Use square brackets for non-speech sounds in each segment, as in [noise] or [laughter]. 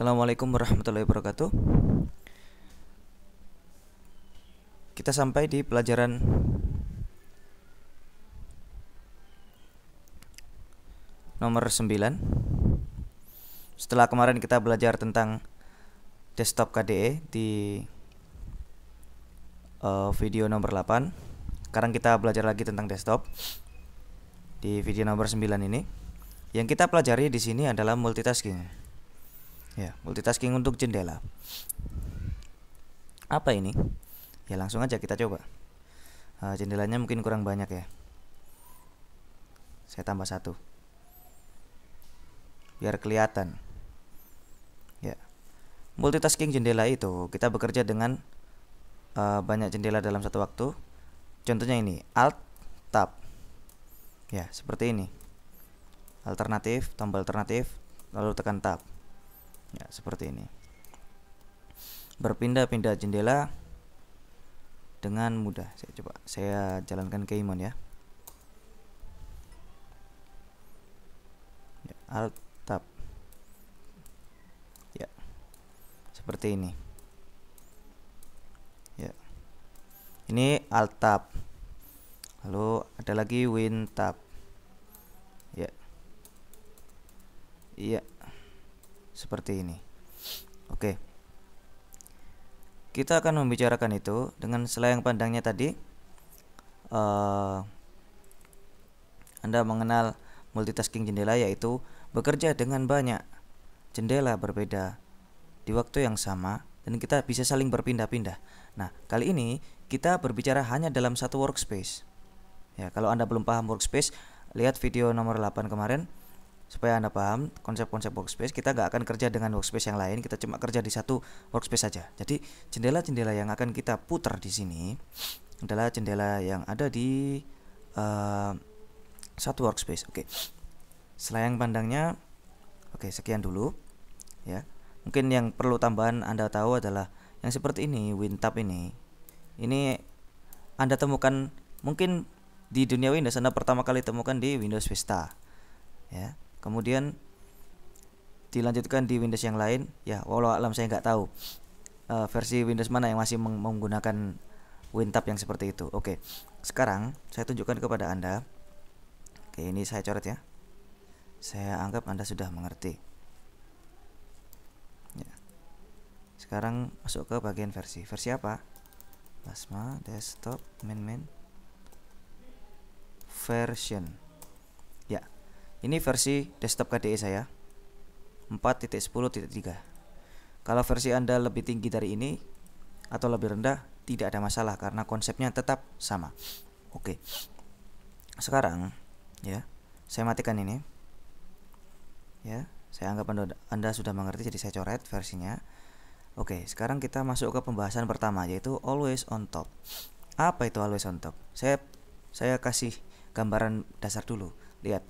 Assalamualaikum warahmatullahi wabarakatuh. Kita sampai di pelajaran nomor 9. Setelah kemarin kita belajar tentang desktop KDE di uh, video nomor 8. Sekarang kita belajar lagi tentang desktop di video nomor 9 ini. Yang kita pelajari di sini adalah multitasking ya multitasking untuk jendela apa ini ya langsung aja kita coba uh, jendelanya mungkin kurang banyak ya saya tambah satu biar kelihatan ya multitasking jendela itu kita bekerja dengan uh, banyak jendela dalam satu waktu contohnya ini alt tab ya seperti ini alternatif tombol alternatif lalu tekan tab ya, seperti ini berpindah-pindah jendela dengan mudah saya coba saya jalankan ke imon ya, ya alt tab ya seperti ini ya ini alt tab lalu ada lagi win tab ya iya seperti ini. Oke. Kita akan membicarakan itu dengan selayang pandangnya tadi. Uh, anda mengenal multitasking jendela yaitu bekerja dengan banyak jendela berbeda di waktu yang sama dan kita bisa saling berpindah-pindah. Nah, kali ini kita berbicara hanya dalam satu workspace. Ya, kalau Anda belum paham workspace, lihat video nomor 8 kemarin supaya anda paham konsep-konsep workspace kita nggak akan kerja dengan workspace yang lain kita cuma kerja di satu workspace saja jadi jendela-jendela yang akan kita putar di sini adalah jendela yang ada di uh, satu workspace oke okay. selayang pandangnya oke okay, sekian dulu ya mungkin yang perlu tambahan anda tahu adalah yang seperti ini wind WinTab ini ini anda temukan mungkin di dunia Windows anda pertama kali temukan di Windows Vista ya kemudian dilanjutkan di Windows yang lain ya walau alam saya nggak tahu uh, versi Windows mana yang masih menggunakan WinTab yang seperti itu oke sekarang saya tunjukkan kepada anda oke ini saya coret ya saya anggap anda sudah mengerti ya. sekarang masuk ke bagian versi versi apa plasma desktop main main version ini versi desktop KDE saya 4.10.3 Kalau versi Anda lebih tinggi dari ini Atau lebih rendah Tidak ada masalah karena konsepnya tetap sama Oke Sekarang ya Saya matikan ini Ya Saya anggap Anda, anda sudah mengerti Jadi saya coret versinya Oke sekarang kita masuk ke pembahasan pertama Yaitu always on top Apa itu always on top? Saya, saya kasih gambaran dasar dulu Lihat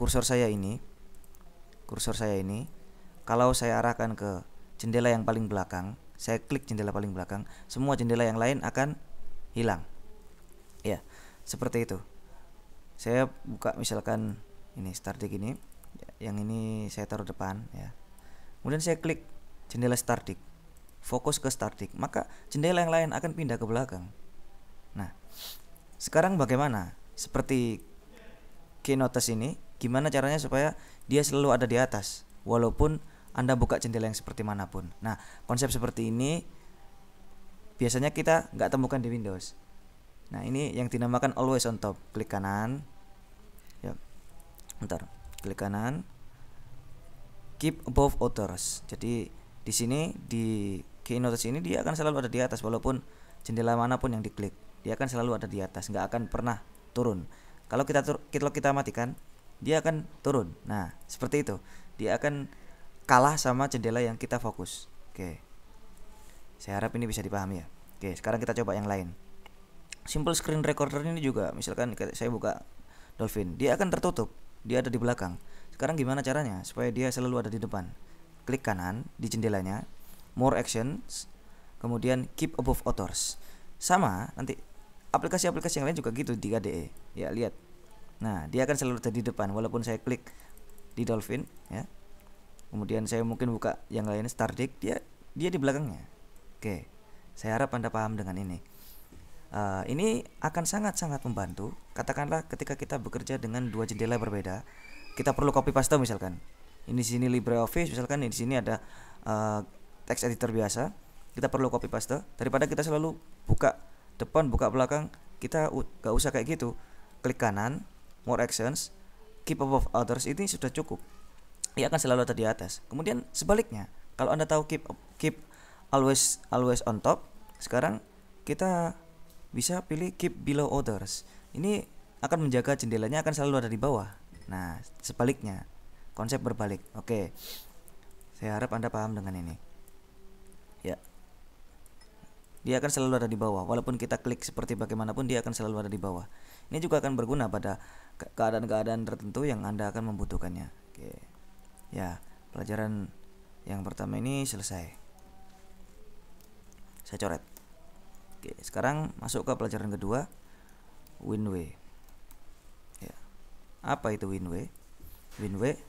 kursor saya ini kursor saya ini kalau saya arahkan ke jendela yang paling belakang saya klik jendela paling belakang semua jendela yang lain akan hilang ya seperti itu saya buka misalkan ini start ini yang ini saya taruh depan ya kemudian saya klik jendela start fokus ke start maka jendela yang lain akan pindah ke belakang nah sekarang bagaimana seperti keynotes ini gimana caranya supaya dia selalu ada di atas walaupun Anda buka jendela yang seperti manapun. Nah, konsep seperti ini biasanya kita nggak temukan di Windows. Nah, ini yang dinamakan always on top. Klik kanan. Ya. Bentar. Klik kanan. Keep above others. Jadi di sini di Keynote ini dia akan selalu ada di atas walaupun jendela manapun yang diklik. Dia akan selalu ada di atas, nggak akan pernah turun. Kalau kita kalau kita matikan, dia akan turun. Nah, seperti itu. Dia akan kalah sama jendela yang kita fokus. Oke. Saya harap ini bisa dipahami ya. Oke, sekarang kita coba yang lain. Simple screen recorder ini juga misalkan saya buka dolphin, dia akan tertutup. Dia ada di belakang. Sekarang gimana caranya supaya dia selalu ada di depan? Klik kanan di jendelanya, more actions, kemudian keep above authors. Sama, nanti aplikasi-aplikasi yang lain juga gitu di KDE. Ya, lihat Nah, dia akan selalu ada di depan walaupun saya klik di Dolphin ya. Kemudian saya mungkin buka yang lain Stardeck, dia dia di belakangnya. Oke. Saya harap Anda paham dengan ini. Uh, ini akan sangat-sangat membantu. Katakanlah ketika kita bekerja dengan dua jendela berbeda, kita perlu copy paste misalkan. Ini sini LibreOffice misalkan, di sini ada uh, eh, text editor biasa. Kita perlu copy paste daripada kita selalu buka depan, buka belakang, kita gak usah kayak gitu. Klik kanan, more actions, keep above others ini sudah cukup. Ia akan selalu ada di atas. Kemudian sebaliknya, kalau Anda tahu keep keep always always on top, sekarang kita bisa pilih keep below others. Ini akan menjaga jendelanya akan selalu ada di bawah. Nah, sebaliknya, konsep berbalik. Oke. Saya harap Anda paham dengan ini dia akan selalu ada di bawah walaupun kita klik seperti bagaimanapun dia akan selalu ada di bawah ini juga akan berguna pada keadaan-keadaan tertentu yang anda akan membutuhkannya oke ya pelajaran yang pertama ini selesai saya coret oke sekarang masuk ke pelajaran kedua winway ya apa itu winway winway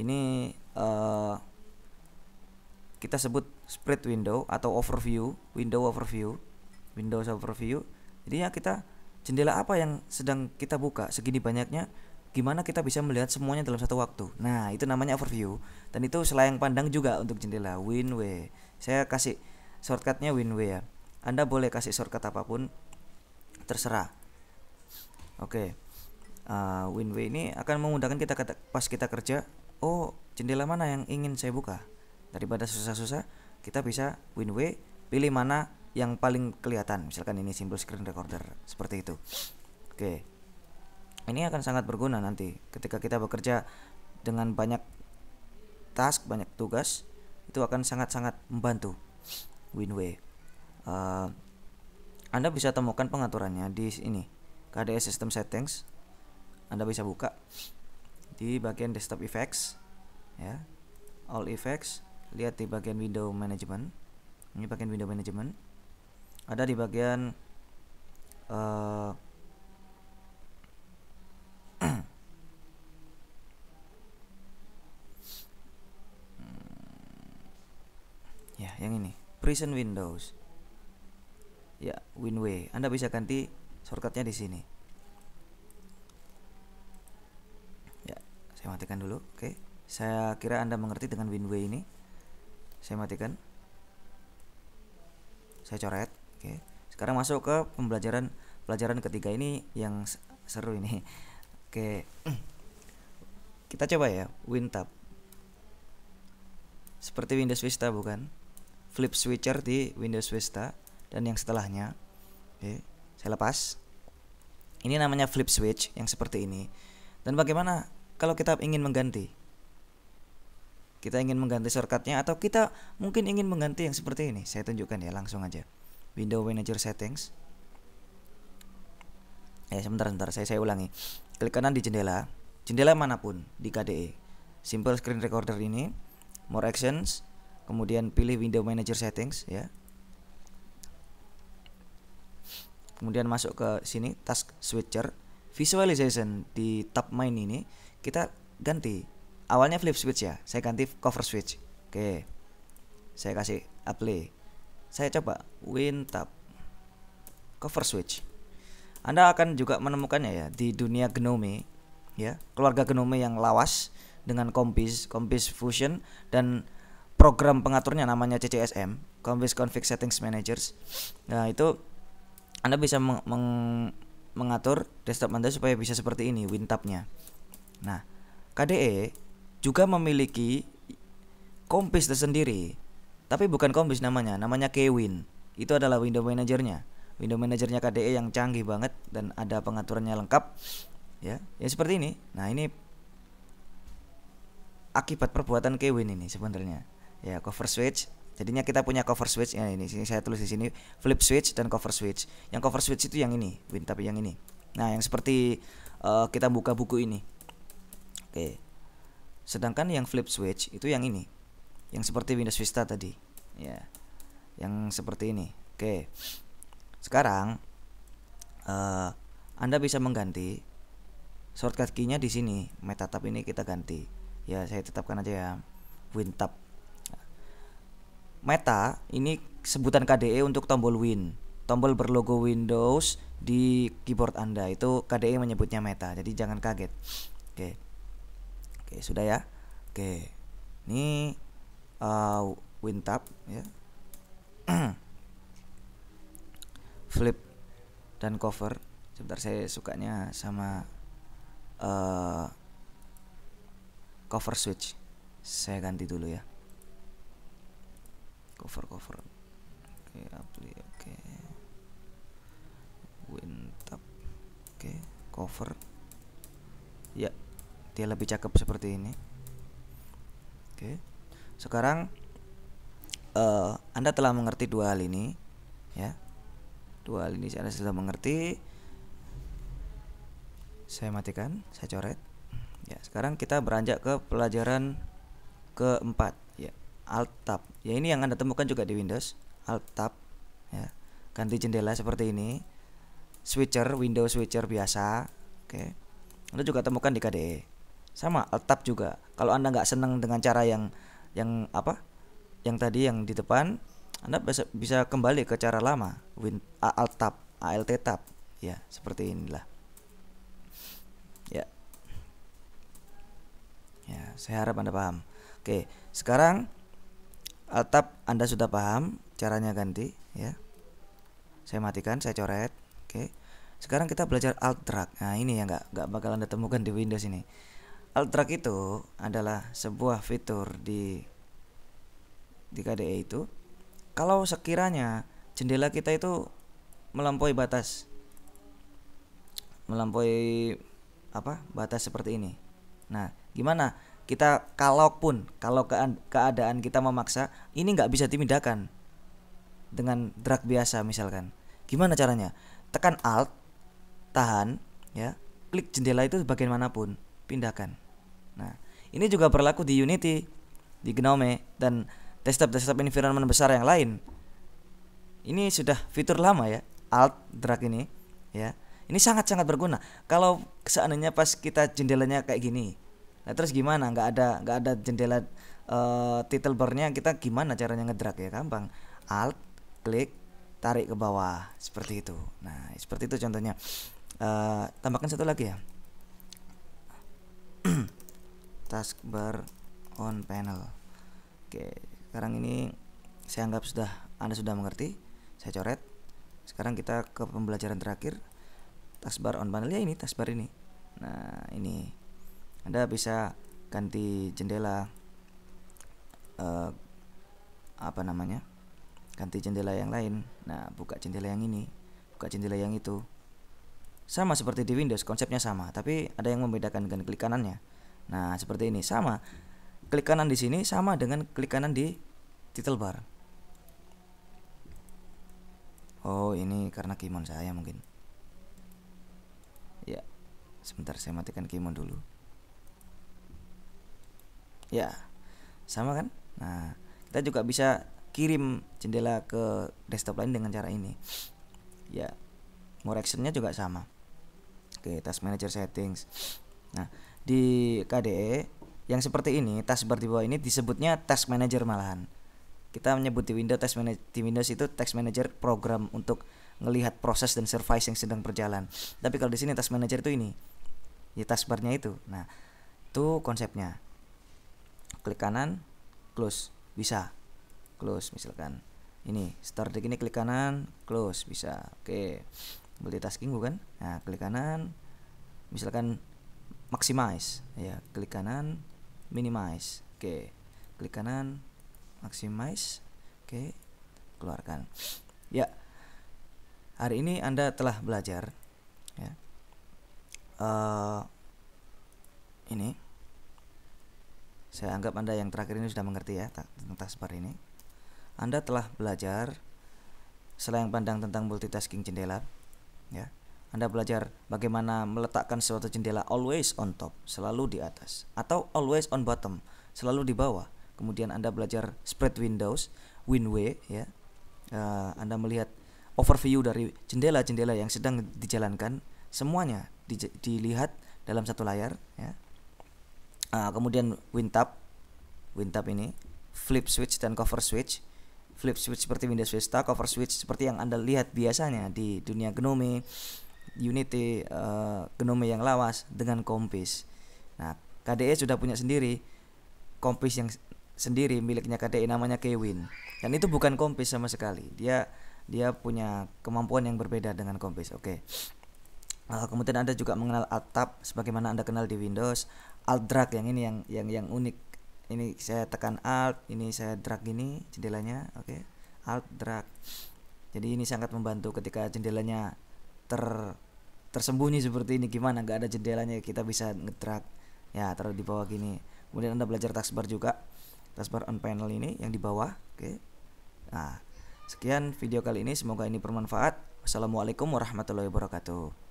ini uh, kita sebut spread window atau overview, window overview, Windows overview. Jadinya kita jendela apa yang sedang kita buka segini banyaknya, gimana kita bisa melihat semuanya dalam satu waktu. Nah, itu namanya overview dan itu selayang pandang juga untuk jendela winway Saya kasih shortcutnya winway ya. Anda boleh kasih shortcut apapun terserah. Oke. Okay. Uh, WinW ini akan memudahkan kita pas kita kerja. Oh, jendela mana yang ingin saya buka? daripada susah-susah kita bisa win way pilih mana yang paling kelihatan misalkan ini simple screen recorder seperti itu oke ini akan sangat berguna nanti ketika kita bekerja dengan banyak task banyak tugas itu akan sangat-sangat membantu WinW uh, eh, Anda bisa temukan pengaturannya di ini KDS System Settings Anda bisa buka di bagian desktop effects ya all effects lihat di bagian window management ini bagian window management ada di bagian uh, [clears throat] ya yang ini prison windows ya winway anda bisa ganti shortcutnya di sini ya saya matikan dulu oke saya kira anda mengerti dengan winway ini saya matikan saya coret oke sekarang masuk ke pembelajaran pelajaran ketiga ini yang seru ini [laughs] oke [clears throat] kita coba ya WinTab seperti Windows Vista bukan flip switcher di Windows Vista dan yang setelahnya oke saya lepas ini namanya flip switch yang seperti ini dan bagaimana kalau kita ingin mengganti kita ingin mengganti shortcutnya atau kita mungkin ingin mengganti yang seperti ini saya tunjukkan ya langsung aja window manager settings ya sebentar sebentar saya saya ulangi klik kanan di jendela jendela manapun di KDE simple screen recorder ini more actions kemudian pilih window manager settings ya kemudian masuk ke sini task switcher visualization di tab main ini kita ganti awalnya flip switch ya saya ganti cover switch oke saya kasih apply saya coba win tab cover switch anda akan juga menemukannya ya di dunia Gnome ya keluarga Gnome yang lawas dengan Compis Compis Fusion dan program pengaturnya namanya CCSM Compis Config Settings Managers nah itu anda bisa meng meng mengatur desktop Anda supaya bisa seperti ini win Nah, KDE juga memiliki kompis tersendiri. Tapi bukan kompis namanya, namanya Kevin. Itu adalah window manajernya. Window manajernya KDE yang canggih banget dan ada pengaturannya lengkap. Ya, ya seperti ini. Nah, ini akibat perbuatan Kevin ini sebenarnya. Ya, cover switch. Jadinya kita punya cover switch ya ini. Sini saya tulis di sini flip switch dan cover switch. Yang cover switch itu yang ini, Win, tapi yang ini. Nah, yang seperti uh, kita buka buku ini. Oke. Okay Sedangkan yang flip switch itu yang ini. Yang seperti Windows Vista tadi. Ya. Yang seperti ini. Oke. Sekarang uh, Anda bisa mengganti shortcut key-nya di sini. Meta tab ini kita ganti. Ya, saya tetapkan aja ya. Win tab. Meta ini sebutan KDE untuk tombol Win. Tombol berlogo Windows di keyboard Anda itu KDE menyebutnya meta. Jadi jangan kaget. Oke. Okay Oke, sudah ya. Oke. Ini uh, ya. [clears throat] Flip dan cover. Sebentar saya sukanya sama uh, cover switch. Saya ganti dulu ya. Cover cover. Oke, apply. Oke. Oke, cover dia lebih cakep seperti ini oke sekarang uh, anda telah mengerti dua hal ini ya dua hal ini anda sudah mengerti saya matikan saya coret ya sekarang kita beranjak ke pelajaran keempat ya alt tab ya ini yang anda temukan juga di Windows alt tab ya ganti jendela seperti ini switcher Windows switcher biasa oke Anda juga temukan di KDE sama altap juga kalau anda nggak seneng dengan cara yang yang apa yang tadi yang di depan anda bisa bisa kembali ke cara lama win alt tab alt tab ya seperti inilah ya ya saya harap anda paham oke sekarang alt tab anda sudah paham caranya ganti ya saya matikan saya coret oke sekarang kita belajar alt drag nah ini ya nggak nggak bakal anda temukan di Windows ini Alt track itu adalah sebuah fitur di di KDE itu. Kalau sekiranya jendela kita itu melampaui batas melampaui apa batas seperti ini. Nah, gimana kita kalau pun kalau keadaan kita memaksa ini nggak bisa dimindahkan dengan drag biasa misalkan. Gimana caranya? Tekan Alt, tahan, ya, klik jendela itu bagaimanapun, pindahkan. Nah, ini juga berlaku di Unity, di GNOME dan desktop-desktop environment besar yang lain. Ini sudah fitur lama ya, alt drag ini ya. Ini sangat-sangat berguna. Kalau seandainya pas kita jendelanya kayak gini. Nah, terus gimana? Nggak ada nggak ada jendela uh, title barnya kita gimana caranya ngedrag ya? Gampang. Alt klik tarik ke bawah seperti itu. Nah, seperti itu contohnya. Uh, tambahkan satu lagi ya. [clears throat] taskbar on panel oke sekarang ini saya anggap sudah Anda sudah mengerti saya coret sekarang kita ke pembelajaran terakhir taskbar on panel ya ini taskbar ini nah ini Anda bisa ganti jendela uh, apa namanya ganti jendela yang lain nah buka jendela yang ini buka jendela yang itu sama seperti di Windows konsepnya sama tapi ada yang membedakan dengan klik kanannya Nah, seperti ini sama. Klik kanan di sini sama dengan klik kanan di title bar. Oh, ini karena kimon saya mungkin. Ya. Sebentar saya matikan kimon dulu. Ya. Sama kan? Nah, kita juga bisa kirim jendela ke desktop lain dengan cara ini. Ya. More actionnya juga sama. Oke, task manager settings. Nah, di KDE yang seperti ini, tas di bawah ini disebutnya task manager malahan. Kita menyebut di Windows task manager di Windows itu task manager program untuk ngelihat proses dan service yang sedang berjalan. Tapi kalau di sini task manager itu ini. Ya taskbarnya itu. Nah, itu konsepnya. Klik kanan, close, bisa. Close misalkan. Ini start di ini klik kanan, close bisa. Oke. Multitasking bukan? Nah, klik kanan. Misalkan maximize ya klik kanan minimize oke klik kanan maximize oke keluarkan ya hari ini anda telah belajar ya uh, ini saya anggap anda yang terakhir ini sudah mengerti ya tentang taskbar ini anda telah belajar selain pandang tentang multitasking jendela ya anda belajar bagaimana meletakkan suatu jendela always on top, selalu di atas, atau always on bottom, selalu di bawah. Kemudian Anda belajar spread windows, windway, ya. Uh, Anda melihat overview dari jendela-jendela yang sedang dijalankan, semuanya di, dilihat dalam satu layar, ya. Uh, kemudian wind tab ini flip switch dan cover switch flip switch seperti Windows Vista, cover switch seperti yang Anda lihat biasanya di dunia GNOME Unity uh, eh, Gnome yang lawas dengan Kompis. Nah, KDE sudah punya sendiri Kompis yang sendiri miliknya KDE namanya Kevin. Dan itu bukan Kompis sama sekali. Dia dia punya kemampuan yang berbeda dengan Kompis. Oke. Okay. Uh, eh, kemudian Anda juga mengenal Alt-Tab sebagaimana Anda kenal di Windows, Alt-Drag yang ini yang yang yang unik. Ini saya tekan Alt, ini saya drag ini jendelanya, oke. Okay. Alt-Drag. Jadi ini sangat membantu ketika jendelanya ter tersembunyi seperti ini gimana nggak ada jendelanya kita bisa ngetrak ya taruh di bawah gini kemudian anda belajar taskbar juga taskbar on panel ini yang di bawah oke okay. nah sekian video kali ini semoga ini bermanfaat wassalamualaikum warahmatullahi wabarakatuh